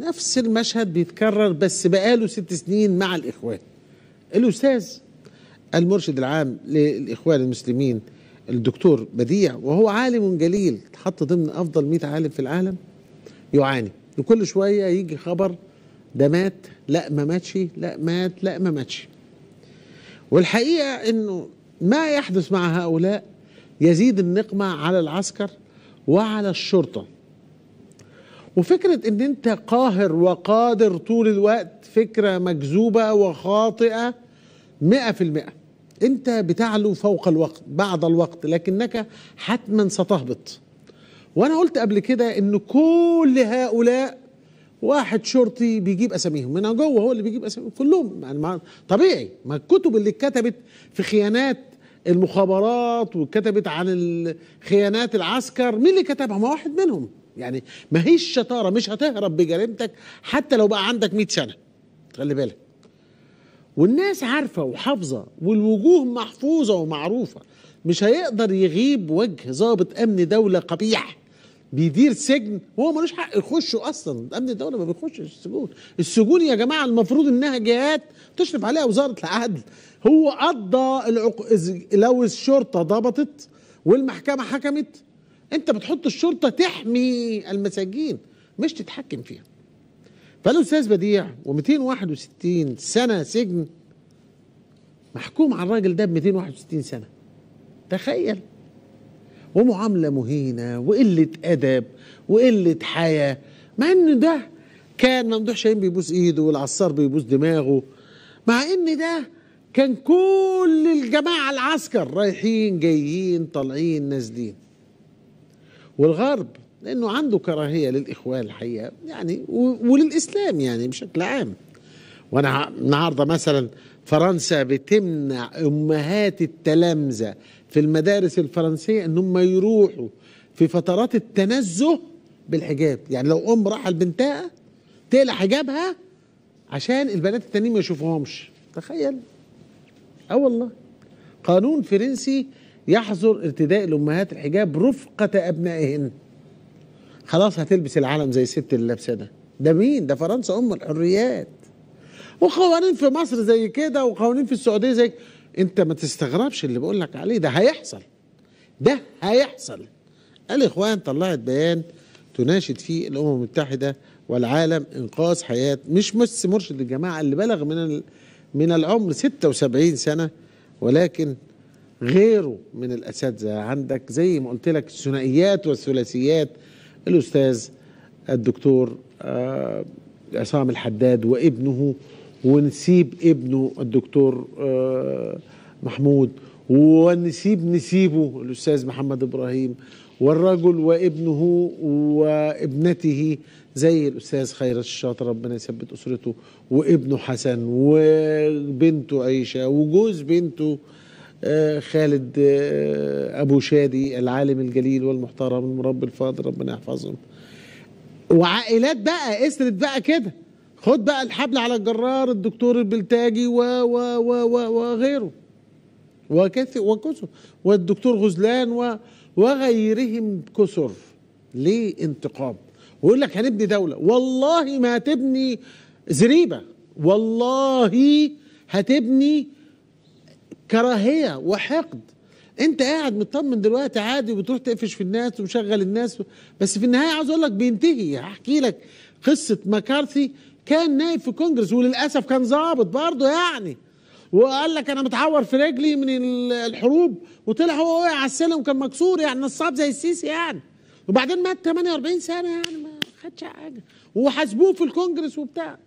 نفس المشهد بيتكرر بس بقاله ست سنين مع الإخوان الأستاذ المرشد العام للإخوان المسلمين الدكتور بديع وهو عالم جليل تحط ضمن أفضل 100 عالم في العالم يعاني وكل شوية يجي خبر ده مات لا ما ماتش لا مات لا ما ماتش والحقيقة أنه ما يحدث مع هؤلاء يزيد النقمة على العسكر وعلى الشرطة وفكرة ان انت قاهر وقادر طول الوقت فكرة مكذوبة وخاطئة مئة في المئة انت بتعلو فوق الوقت بعد الوقت لكنك حتما ستهبط وانا قلت قبل كده ان كل هؤلاء واحد شرطي بيجيب اساميهم من جوه هو اللي بيجيب اساميهم كلهم يعني طبيعي ما الكتب اللي اتكتبت في خيانات المخابرات وكتبت عن خيانات العسكر مين اللي كتبها ما واحد منهم يعني ما هيش شطاره مش هتهرب بجريمتك حتى لو بقى عندك 100 سنه خلي بالك والناس عارفه وحافظه والوجوه محفوظه ومعروفه مش هيقدر يغيب وجه ضابط امن دوله قبيح بيدير سجن وهو ملوش حق يخشه اصلا امن الدوله ما بيخشش السجون السجون يا جماعه المفروض انها جهات تشرف عليها وزاره العدل هو قضى العق... لو الشرطه ضبطت والمحكمه حكمت انت بتحط الشرطه تحمي المساجين مش تتحكم فيها فالاستاذ بديع و261 سنه سجن محكوم على الراجل ده ب 261 سنه تخيل ومعامله مهينه وقله ادب وقله حياه مع ان ده كان ممدوح شاهين بيبوس ايده والعصار بيبوس دماغه مع ان ده كان كل الجماعه العسكر رايحين جايين طالعين نازلين والغرب لانه عنده كراهيه للاخوان الحقيقه يعني وللاسلام يعني بشكل عام وانا النهارده مثلا فرنسا بتمنع امهات التلامذه في المدارس الفرنسيه ان هم يروحوا في فترات التنزه بالحجاب يعني لو ام راح لبنتها تقلع حجابها عشان البنات التانيين ما يشوفوهمش تخيل اه والله قانون فرنسي يحظر ارتداء الامهات الحجاب رفقه ابنائهن خلاص هتلبس العالم زي الست اللي لابسه ده ده مين ده فرنسا ام الحريات وقوانين في مصر زي كده وقوانين في السعوديه زي انت ما تستغربش اللي بقول لك عليه ده هيحصل ده هيحصل الاخوان طلعت بيان تناشد فيه الامم المتحده والعالم انقاذ حياه مش بس مرشد الجماعه اللي بلغ من من العمر 76 سنه ولكن غيره من الاساتذه عندك زي ما قلت لك الثنائيات والثلاثيات الاستاذ الدكتور آه، عصام الحداد وابنه ونسيب ابنه الدكتور آه، محمود ونسيب نسيبه الاستاذ محمد ابراهيم والرجل وابنه وابنته زي الاستاذ خير الشاطر ربنا يثبت اسرته وابنه حسن وبنته عيشه وجوز بنته آه، خالد آه، أبو شادي العالم الجليل والمحترم المرب الفاضل ربنا يحفظهم وعائلات بقى اسرد بقى كده خد بقى الحبل على الجرار الدكتور البلتاجي و و و و وغيره وكثر وكثر والدكتور غزلان و وغيرهم كثر ليه انتقام ويقول لك هنبني دولة والله ما هتبني زريبة والله هتبني كراهيه وحقد انت قاعد مطمن دلوقتي عادي وبتروح تقفش في الناس ومشغل الناس بس في النهايه عاوز اقول لك بينتهي هحكي لك قصه مكارثي كان نائب في الكونجرس وللاسف كان ظابط برضه يعني وقال لك انا متعور في رجلي من الحروب وطلع هو وقع على السلم وكان مكسور يعني نصاب زي السيسي يعني وبعدين مات 48 سنه يعني ما خدش حاجه وحاسبوه في الكونجرس وبتاع